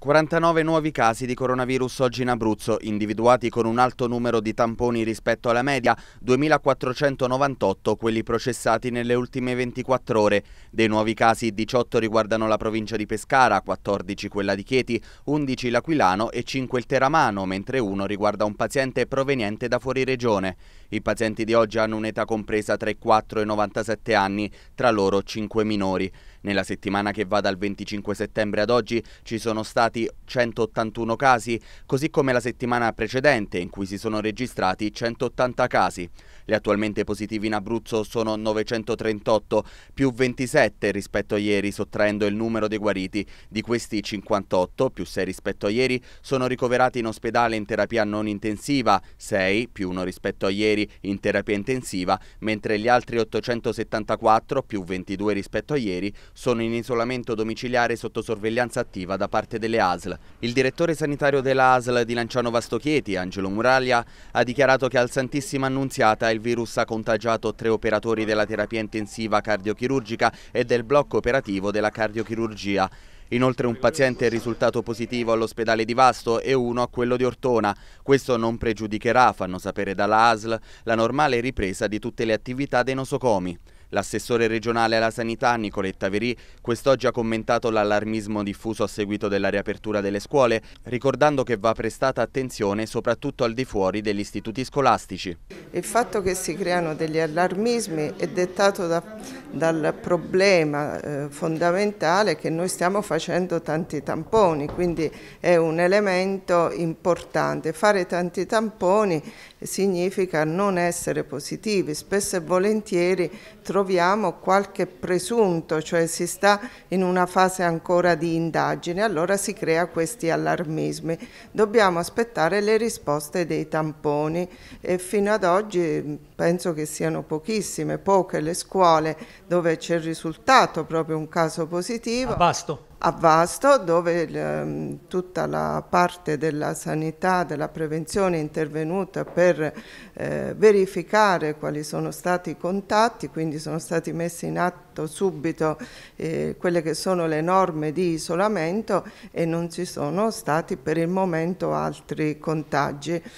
49 nuovi casi di coronavirus oggi in Abruzzo, individuati con un alto numero di tamponi rispetto alla media, 2.498 quelli processati nelle ultime 24 ore. Dei nuovi casi 18 riguardano la provincia di Pescara, 14 quella di Chieti, 11 l'Aquilano e 5 il Teramano, mentre uno riguarda un paziente proveniente da fuori regione. I pazienti di oggi hanno un'età compresa tra i 4 e i 97 anni, tra loro 5 minori. Nella settimana che va dal 25 settembre ad oggi ci sono stati 181 casi, così come la settimana precedente in cui si sono registrati 180 casi. Gli attualmente positivi in Abruzzo sono 938, più 27 rispetto a ieri, sottraendo il numero dei guariti. Di questi 58, più 6 rispetto a ieri, sono ricoverati in ospedale in terapia non intensiva, 6 più 1 rispetto a ieri in terapia intensiva, mentre gli altri 874, più 22 rispetto a ieri, sono in isolamento domiciliare sotto sorveglianza attiva da parte delle ASL. Il direttore sanitario della ASL di Lanciano Vastochieti, Angelo Muraglia, ha dichiarato che al Santissima Annunziata il virus ha contagiato tre operatori della terapia intensiva cardiochirurgica e del blocco operativo della cardiochirurgia. Inoltre un paziente è risultato positivo all'ospedale di Vasto e uno a quello di Ortona. Questo non pregiudicherà, fanno sapere dalla ASL, la normale ripresa di tutte le attività dei nosocomi. L'assessore regionale alla sanità, Nicoletta Verì, quest'oggi ha commentato l'allarmismo diffuso a seguito della riapertura delle scuole, ricordando che va prestata attenzione soprattutto al di fuori degli istituti scolastici. Il fatto che si creano degli allarmismi è dettato da dal problema eh, fondamentale che noi stiamo facendo tanti tamponi, quindi è un elemento importante. Fare tanti tamponi significa non essere positivi, spesso e volentieri troviamo qualche presunto, cioè si sta in una fase ancora di indagine, allora si crea questi allarmismi. Dobbiamo aspettare le risposte dei tamponi e fino ad oggi mm, penso che siano pochissime, poche le scuole dove c'è risultato proprio un caso positivo. A Vasto. A Vasto, dove eh, tutta la parte della sanità, della prevenzione è intervenuta per eh, verificare quali sono stati i contatti, quindi sono stati messi in atto subito eh, quelle che sono le norme di isolamento e non ci sono stati per il momento altri contagi.